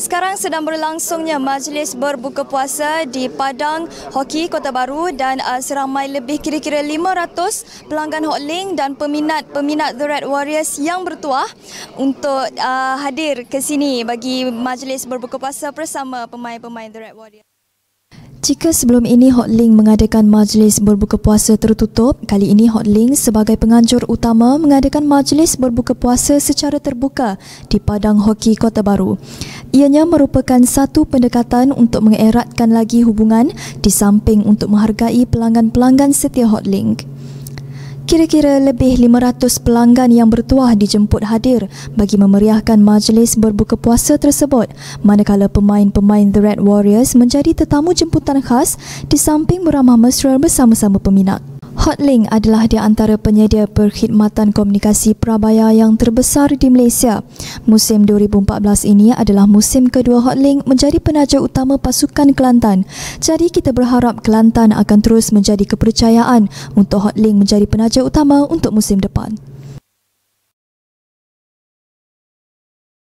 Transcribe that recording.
Sekarang sedang berlangsungnya majlis berbuka puasa di Padang Hoki Kota Baru dan uh, seramai lebih kira-kira 500 pelanggan Hotlink dan peminat-peminat The Red Warriors yang bertuah untuk uh, hadir ke sini bagi majlis berbuka puasa bersama pemain-pemain The Red Warriors. Jika sebelum ini Hotlink mengadakan majlis berbuka puasa tertutup, kali ini Hotlink sebagai penganjur utama mengadakan majlis berbuka puasa secara terbuka di Padang Hoki Kota Baru ianya merupakan satu pendekatan untuk mengeratkan lagi hubungan di samping untuk menghargai pelanggan-pelanggan setia Hotlink. Kira-kira lebih 500 pelanggan yang bertuah dijemput hadir bagi memeriahkan majlis berbuka puasa tersebut manakala pemain-pemain The Red Warriors menjadi tetamu jemputan khas di samping meramah mesra bersama-sama peminat. Hotlink adalah di antara penyedia perkhidmatan komunikasi prabaya yang terbesar di Malaysia. Musim 2014 ini adalah musim kedua Hotlink menjadi penaja utama pasukan Kelantan. Jadi kita berharap Kelantan akan terus menjadi kepercayaan untuk Hotlink menjadi penaja utama untuk musim depan.